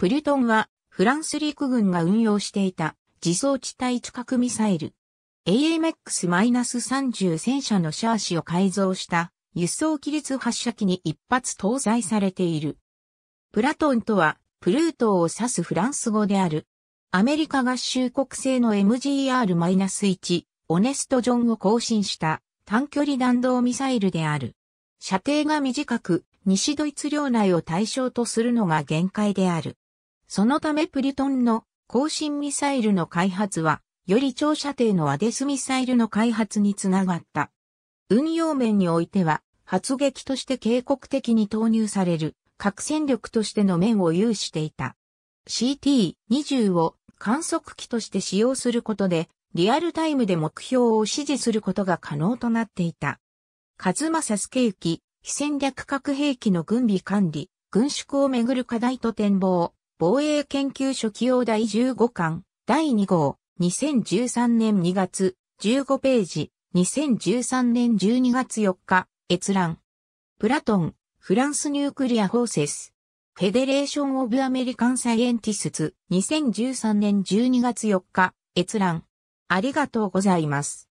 プリュトンはフランス陸軍が運用していた自走地帯地核ミサイル AMX-30 戦車のシャーシを改造した輸送機律発射機に一発搭載されている。プラトンとはプルートを指すフランス語である。アメリカ合衆国製の MGR-1 オネスト・ジョンを更新した短距離弾道ミサイルである。射程が短く、西ドイツ領内を対象とするのが限界である。そのためプリトンの更新ミサイルの開発は、より長射程のアデスミサイルの開発につながった。運用面においては、発撃として警告的に投入される、核戦力としての面を有していた。CT-20 を観測機として使用することで、リアルタイムで目標を指示することが可能となっていた。カズマサスケユキ、非戦略核兵器の軍備管理、軍縮をめぐる課題と展望、防衛研究所起用第15巻、第2号、2013年2月、15ページ、2013年12月4日、閲覧。プラトン、フランスニュークリアフォーセス。フェデレーション・オブ・アメリカン・サイエンティスツ、2013年12月4日、閲覧。ありがとうございます。